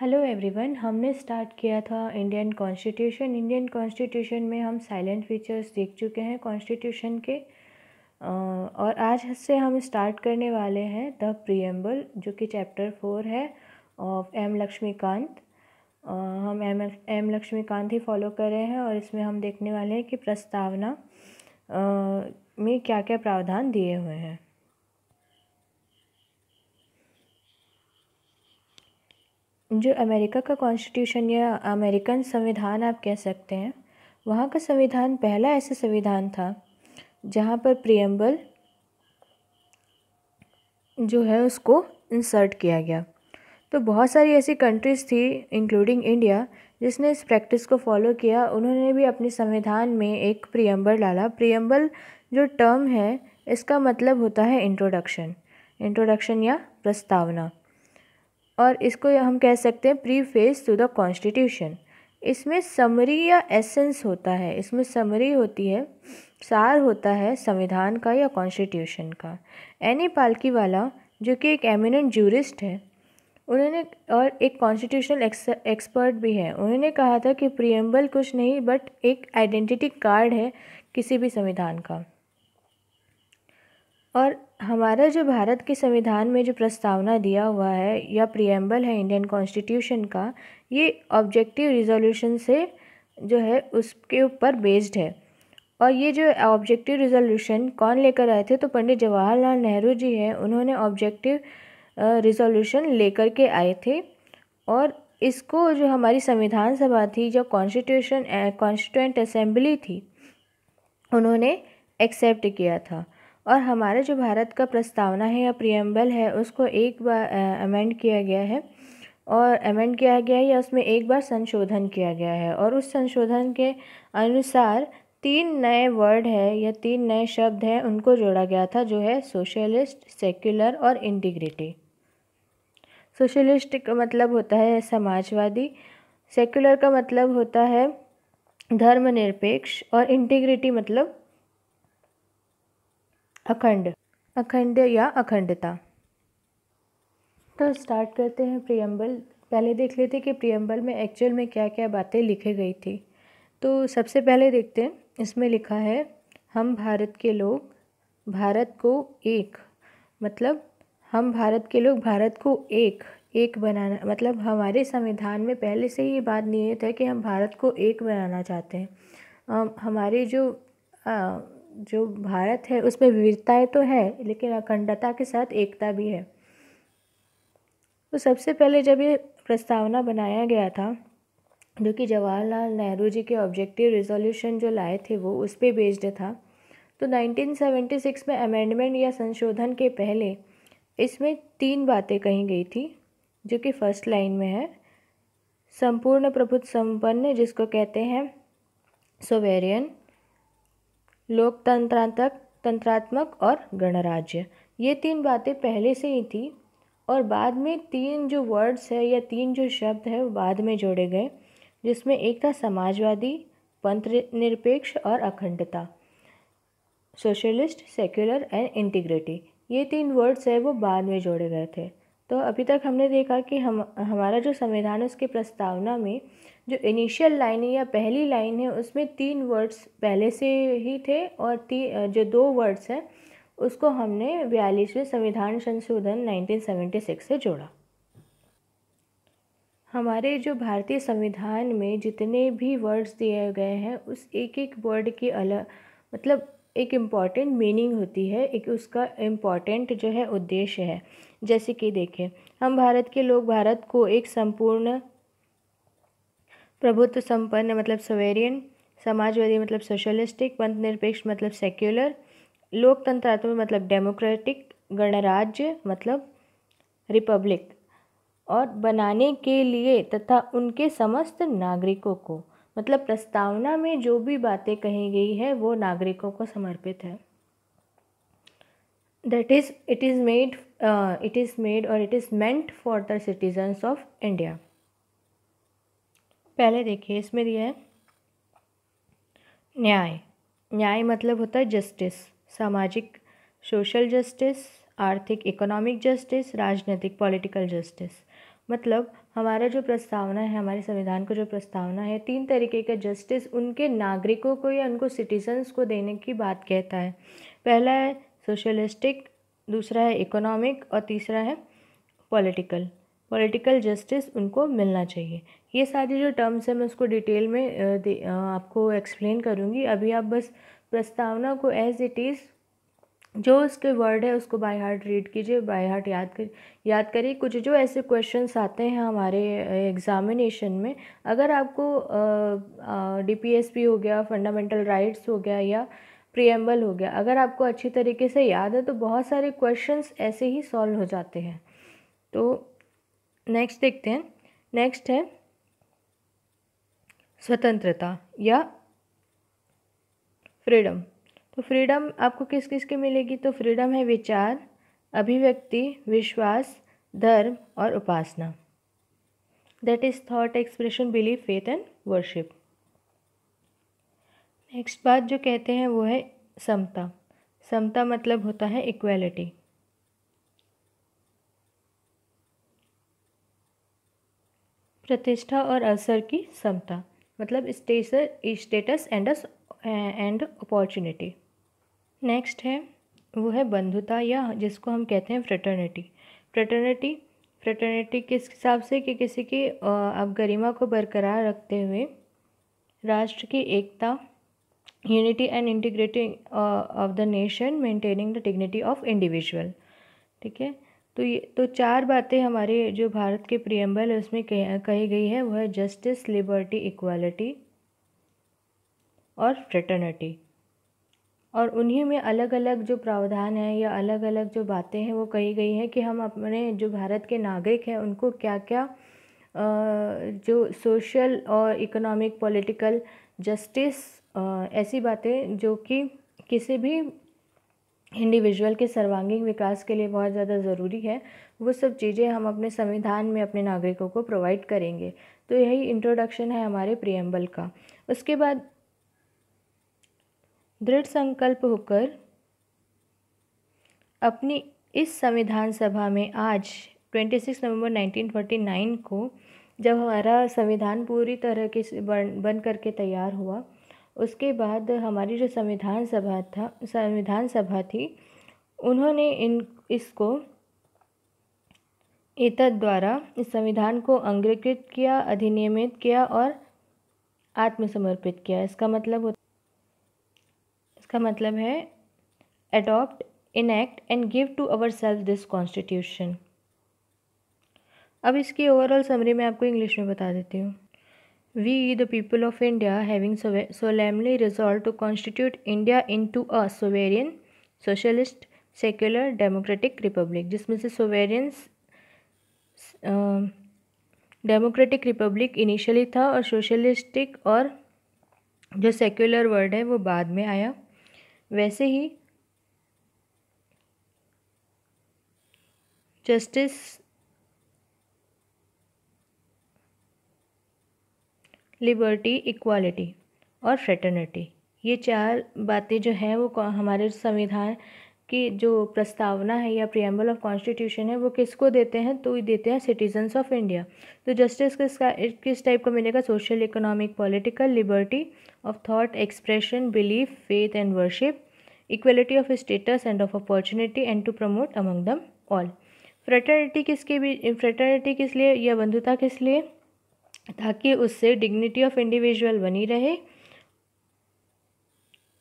hello everyone हमने start किया था इंडियन कॉन्स्टिट्यूशन इंडियन कॉन्स्टिट्यूशन में हम साइलेंट फीचर्स देख चुके हैं कॉन्स्टिट्यूशन के और आज से हम स्टार्ट करने वाले हैं द प्रियम्बल जो कि चैप्टर फोर है ऑफ एम लक्ष्मीकांत हम एम एम लक्ष्मीकांत ही फॉलो कर रहे हैं और इसमें हम देखने वाले हैं कि प्रस्तावना में क्या क्या प्रावधान दिए हुए हैं जो अमेरिका का कॉन्स्टिट्यूशन या अमेरिकन संविधान आप कह सकते हैं वहाँ का संविधान पहला ऐसा संविधान था जहाँ पर प्रियम्बल जो है उसको इंसर्ट किया गया तो बहुत सारी ऐसी कंट्रीज़ थी इंक्लूडिंग इंडिया जिसने इस प्रैक्टिस को फॉलो किया उन्होंने भी अपने संविधान में एक प्रियम्बल डाला प्रियम्बल जो टर्म है इसका मतलब होता है इंट्रोडक्शन इंट्रोडक्शन या प्रस्तावना और इसको हम कह सकते हैं preface to the constitution इसमें समरी या एसेंस होता है इसमें समरी होती है सार होता है संविधान का या कॉन्स्टिट्यूशन का एनी पालकी वाला जो कि एक एमिनेंट जूरिस्ट है उन्होंने और एक कॉन्स्टिट्यूशनल एक्सपर्ट भी है उन्होंने कहा था कि प्रियम्बल कुछ नहीं बट एक आइडेंटिटी कार्ड है किसी भी संविधान का और हमारा जो भारत के संविधान में जो प्रस्तावना दिया हुआ है या प्रियम्बल है इंडियन कॉन्स्टिट्यूशन का ये ऑब्जेक्टिव रिज़ोल्यूशन से जो है उसके ऊपर बेस्ड है और ये जो ऑब्जेक्टिव रिज़ोल्यूशन कौन लेकर आए थे तो पंडित जवाहरलाल नेहरू जी हैं उन्होंने ऑब्जेक्टिव रिज़ोल्यूशन लेकर के आए थे और इसको जो हमारी संविधान सभा थी जो कॉन्स्टिट्यूशन कॉन्स्टिट्यूंट असेंबली थी उन्होंने एक्सेप्ट किया था और हमारा जो भारत का प्रस्तावना है या प्रियम्बल है उसको एक बार अमेंड किया गया है और अमेंड किया गया है या उसमें एक बार संशोधन किया गया है और उस संशोधन के अनुसार तीन नए वर्ड है या तीन नए शब्द हैं उनको जोड़ा गया था जो है सोशलिस्ट सेक्युलर और इंटीग्रिटी सोशलिस्ट का मतलब होता है समाजवादी सेक्युलर का मतलब होता है धर्मनिरपेक्ष और इंटीग्रिटी मतलब अखंड अखंड या अखंडता तो स्टार्ट करते हैं प्रियम्बल पहले देख लेते कि प्रियम्बल में एक्चुअल में क्या क्या बातें लिखी गई थी तो सबसे पहले देखते हैं इसमें लिखा है हम भारत के लोग भारत को एक मतलब हम भारत के लोग भारत को एक एक बनाना मतलब हमारे संविधान में पहले से ही ये बात नियत है कि हम भारत को एक बनाना चाहते हैं हमारे जो आ, जो भारत है उसमें विविधताएं तो है लेकिन अखंडता के साथ एकता भी है तो सबसे पहले जब ये प्रस्तावना बनाया गया था जो कि जवाहरलाल नेहरू जी के ऑब्जेक्टिव रिजोल्यूशन जो लाए थे वो उस पर बेस्ड था तो 1976 में अमेंडमेंट या संशोधन के पहले इसमें तीन बातें कही गई थी जो कि फर्स्ट लाइन में है संपूर्ण प्रभुत्व संपन्न जिसको कहते हैं सोवेरियन लोकतंत्रात्मक तंत्रात्मक और गणराज्य ये तीन बातें पहले से ही थी और बाद में तीन जो वर्ड्स है या तीन जो शब्द है वो बाद में जोड़े गए जिसमें एक था समाजवादी पंथ निरपेक्ष और अखंडता सोशलिस्ट सेक्युलर एंड इंटीग्रिटी ये तीन वर्ड्स है वो बाद में जोड़े गए थे तो अभी तक हमने देखा कि हम हमारा जो संविधान है उसकी प्रस्तावना में जो इनिशियल लाइन है या पहली लाइन है उसमें तीन वर्ड्स पहले से ही थे और ती जो दो वर्ड्स हैं उसको हमने बयालीसवें संविधान संशोधन 1976 से जोड़ा हमारे जो भारतीय संविधान में जितने भी वर्ड्स दिए गए हैं उस एक एक वर्ड की अलग मतलब एक इम्पॉर्टेंट मीनिंग होती है एक उसका इम्पॉर्टेंट जो है उद्देश्य है जैसे कि देखें हम भारत के लोग भारत को एक संपूर्ण प्रभुत्व संपन्न मतलब सवेरियन समाजवादी मतलब सोशलिस्टिक पंथ निरपेक्ष मतलब सेक्युलर लोकतंत्रात्मक मतलब डेमोक्रेटिक गणराज्य मतलब रिपब्लिक और बनाने के लिए तथा उनके समस्त नागरिकों को मतलब प्रस्तावना में जो भी बातें कही गई है वो नागरिकों को समर्पित है that is it is made it is made और it is meant for the citizens of India पहले देखिए इसमें दिया है न्याय न्याय मतलब होता है जस्टिस सामाजिक सोशल जस्टिस आर्थिक इकोनॉमिक जस्टिस राजनीतिक पॉलिटिकल जस्टिस मतलब हमारा जो प्रस्तावना है हमारे संविधान का जो प्रस्तावना है तीन तरीके का जस्टिस उनके नागरिकों को या उनको सिटीजन्स को देने की बात कहता है पहला है सोशलिस्टिक दूसरा है इकोनॉमिक और तीसरा है पॉलिटिकल पॉलिटिकल जस्टिस उनको मिलना चाहिए ये सारी जो टर्म्स हैं मैं उसको डिटेल में आपको एक्सप्लेन करूँगी अभी आप बस प्रस्तावना को एज इट इज़ जो उसके वर्ड है उसको बाय हार्ट रीड कीजिए बाय हार्ट याद कर याद करिए कुछ जो ऐसे क्वेश्चंस आते हैं हमारे एग्ज़ामिनेशन में अगर आपको डीपीएसपी हो गया फंडामेंटल राइट्स हो गया या प्रियम्बल हो गया अगर आपको अच्छी तरीके से याद है तो बहुत सारे क्वेश्चंस ऐसे ही सॉल्व हो जाते हैं तो नेक्स्ट देखते हैं नेक्स्ट है स्वतंत्रता या फ्रीडम तो फ्रीडम आपको किस किस की मिलेगी तो फ्रीडम है विचार अभिव्यक्ति विश्वास धर्म और उपासना that is thought expression belief faith and worship next बात जो कहते हैं वो है समता समता मतलब होता है इक्वेलिटी प्रतिष्ठा और अवसर की क्षमता मतलब status and and opportunity next है वो है बंधुता या जिसको हम कहते हैं फ्रेटर्निटी फ्रेटर्निटी फ्रेटर्निटी किस हिसाब से कि किसी की आप गरिमा को बरकरार रखते हुए राष्ट्र की एकता unity and integrating of the nation maintaining the dignity of individual ठीक है तो ये तो चार बातें हमारे जो भारत के प्रियम्बल है उसमें कह, कही गई है वह जस्टिस लिबर्टी इक्वालिटी और फ्रेटर्निटी और उन्हीं में अलग अलग जो प्रावधान है या अलग अलग जो बातें हैं वो कही गई हैं कि हम अपने जो भारत के नागरिक हैं उनको क्या क्या जो सोशल और इकोनॉमिक पॉलिटिकल जस्टिस ऐसी बातें जो कि किसी भी इंडिविजुअल के सर्वांगीण विकास के लिए बहुत ज़्यादा ज़रूरी है वो सब चीज़ें हम अपने संविधान में अपने नागरिकों को प्रोवाइड करेंगे तो यही इंट्रोडक्शन है हमारे प्रियम्बल का उसके बाद दृढ़ संकल्प होकर अपनी इस संविधान सभा में आज 26 नवंबर 1949 को जब हमारा संविधान पूरी तरह के बन बन करके तैयार हुआ उसके बाद हमारी जो संविधान सभा था संविधान सभा थी उन्होंने इन इसको एतद द्वारा इस संविधान को अंग्रीकृत किया अधिनियमित किया और आत्मसमर्पित किया इसका मतलब इसका मतलब है adopt enact and give to our self this constitution अब इसकी ओवरऑल समरी मैं आपको इंग्लिश में बता देती हूँ We, the people of India, having solemnly resolved to constitute India into a sovereign, socialist, secular, democratic republic, जिसमें से sovereign डेमोक्रेटिक रिपब्लिक इनिशियली था और सोशलिस्टिक और जो सेक्युलर वर्ड है वो बाद में आया वैसे ही जस्टिस लिबर्टी इक्वालिटी और फ्रेटर्निटी ये चार बातें जो हैं वो हमारे संविधान की जो प्रस्तावना है या प्रियम्बल ऑफ कॉन्स्टिट्यूशन है वो किसको देते हैं तो ये देते हैं सिटीजन्स ऑफ इंडिया तो जस्टिस किसका किस टाइप का मिलेगा social economic political liberty of thought expression belief faith and worship equality of status and of opportunity and to promote among them all fraternity किसके भी फ्रेटर्निटी किस लिए या बंधुता किस लिए ताकि उससे डिग्निटी ऑफ इंडिविजुअल बनी रहे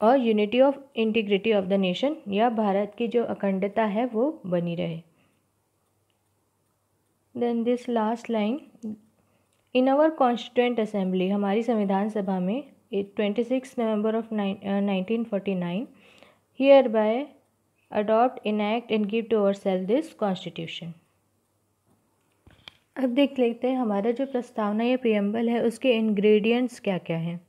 और unity of integrity of the nation या भारत की जो अखंडता है वो बनी रहे then this last line in our constituent assembly हमारी संविधान सभा में twenty six November of nineteen forty nine hereby adopt act and give to our self this constitution अब देख लेते हैं हमारा जो प्रस्तावना या प्रियम्बल है उसके इंग्रेडिएंट्स क्या क्या हैं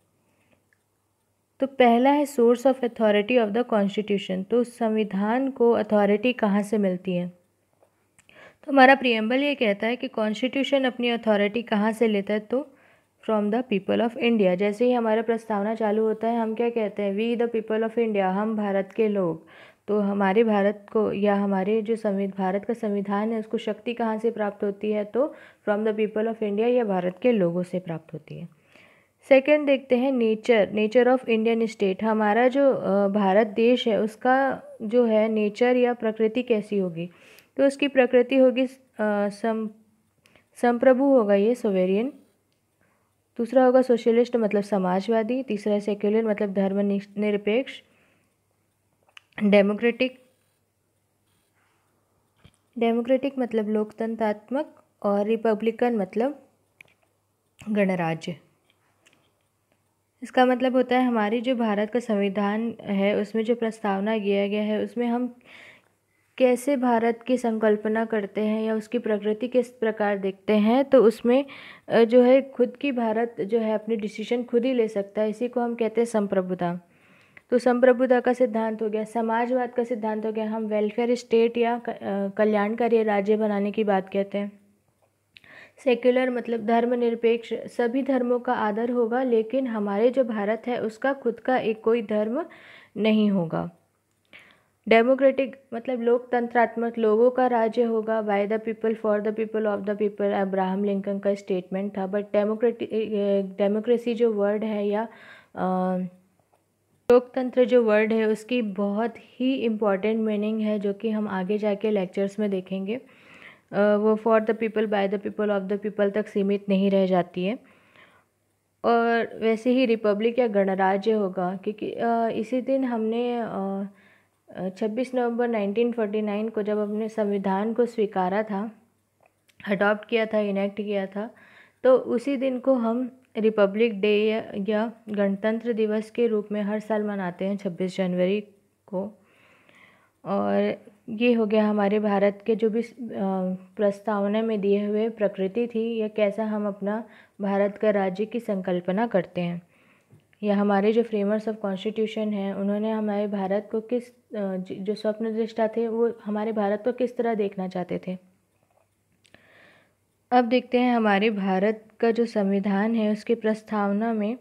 तो पहला है source of authority of the constitution तो संविधान को अथॉरिटी कहाँ से मिलती है तो हमारा प्रियम्बल ये कहता है कि कॉन्स्टिट्यूशन अपनी अथॉरिटी कहाँ से लेता है तो from the people of India जैसे ही हमारा प्रस्तावना चालू होता है हम क्या कहते हैं we the people of India हम भारत के लोग तो हमारे भारत को या हमारे जो संविध भारत का संविधान है उसको शक्ति कहाँ से प्राप्त होती है तो from the people of India या भारत के लोगों से प्राप्त होती है सेकेंड देखते हैं nature nature of Indian state हमारा जो भारत देश है उसका जो है नेचर या प्रकृति कैसी होगी तो उसकी प्रकृति होगी सम संप्रभु होगा ये सोवेरियन दूसरा होगा सोशलिस्ट मतलब समाजवादी तीसरा सेक्युलर मतलब धर्म निरपेक्ष डेमोक्रेटिक डेमोक्रेटिक मतलब लोकतंत्रात्मक और रिपब्लिकन मतलब गणराज्य इसका मतलब होता है हमारी जो भारत का संविधान है उसमें जो प्रस्तावना किया गया है उसमें हम कैसे भारत की संकल्पना करते हैं या उसकी प्रकृति किस प्रकार देखते हैं तो उसमें जो है खुद की भारत जो है अपने डिसीजन खुद ही ले सकता है इसी को हम कहते हैं संप्रभुता तो संप्रभुता का सिद्धांत हो गया समाजवाद का सिद्धांत हो गया हम वेलफेयर स्टेट या कल्याणकारी राज्य बनाने की बात कहते हैं सेक्युलर मतलब धर्मनिरपेक्ष सभी धर्मों का आदर होगा लेकिन हमारे जो भारत है उसका खुद का एक कोई धर्म नहीं होगा डेमोक्रेटिक मतलब लोकतंत्रात्मक लोगों का राज्य होगा by the people for the people of the people Abraham Lincoln का स्टेटमेंट था बट डेमोक्रेटिक डेमोक्रेसी जो वर्ड है या आ, लोकतंत्र जो वर्ड है उसकी बहुत ही इम्पॉर्टेंट मीनिंग है जो कि हम आगे जाके लेक्चर्स में देखेंगे वो for the people by the people of the people तक सीमित नहीं रह जाती है और वैसे ही रिपब्लिक या गणराज्य होगा क्योंकि इसी दिन हमने छब्बीस नवंबर 1949 को जब हमने संविधान को स्वीकारा था अडॉप्ट किया था इनेक्ट किया था तो उसी दिन को हम रिपब्लिक डे या गणतंत्र दिवस के रूप में हर साल मनाते हैं छब्बीस जनवरी को और ये हो गया हमारे भारत के जो भी प्रस्तावना में दिए हुए प्रकृति थी या कैसा हम अपना भारत का राज्य की संकल्पना करते हैं या हमारे जो फ्रेमर्स ऑफ कॉन्स्टिट्यूशन हैं उन्होंने हमारे भारत को किस जो स्वप्न दृष्टा थे वो हमारे भारत को किस तरह देखना चाहते थे अब देखते हैं हमारे भारत का जो संविधान है उसके प्रस्तावना में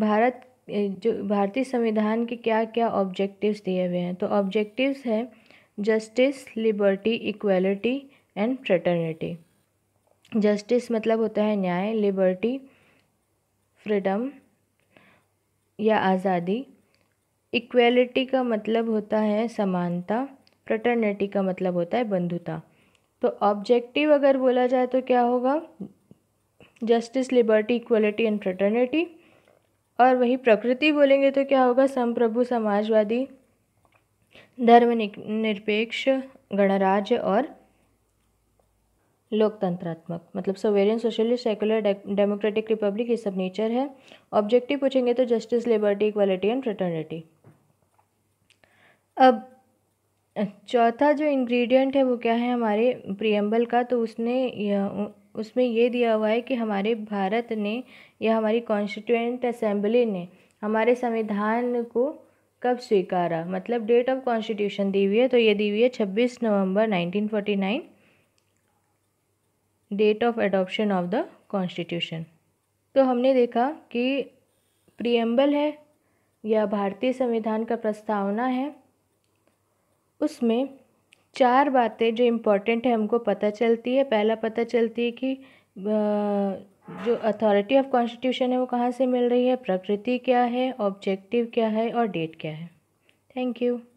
भारत जो भारतीय संविधान के क्या क्या ऑब्जेक्टिव्स दिए हुए हैं तो ऑब्जेक्टिव्स हैं justice liberty equality and fraternity justice मतलब होता है न्याय लिबर्टी फ्रीडम या आज़ादी इक्वलिटी का मतलब होता है समानता फ्रटर्निटी का मतलब होता है बंधुता तो ऑब्जेक्टिव अगर बोला जाए तो क्या होगा justice liberty equality and fraternity और वही प्रकृति बोलेंगे तो क्या होगा संप्रभु समाजवादी धर्म निरपेक्ष गणराज्य और लोकतंत्रात्मक मतलब sovereign socialist secular democratic republic ये सब नेचर है ऑब्जेक्टिव पूछेंगे तो justice liberty equality and fraternity अब चौथा जो इंग्रेडिएंट है वो क्या है हमारे प्रियम्बल का तो उसने उसमें ये दिया हुआ है कि हमारे भारत ने या हमारी कॉन्स्टिट्यूंट असेंबली ने हमारे संविधान को कब स्वीकारा मतलब डेट ऑफ कॉन्स्टिट्यूशन दी हुई है तो ये दी हुई है छब्बीस November nineteen date of adoption of the constitution तो हमने देखा कि प्रियम्बल है या भारतीय संविधान का प्रस्तावना है उसमें चार बातें जो इम्पोर्टेंट है हमको पता चलती है पहला पता चलती है कि जो अथॉरिटी ऑफ कॉन्स्टिट्यूशन है वो कहाँ से मिल रही है प्रकृति क्या है ऑब्जेक्टिव क्या है और डेट क्या है थैंक यू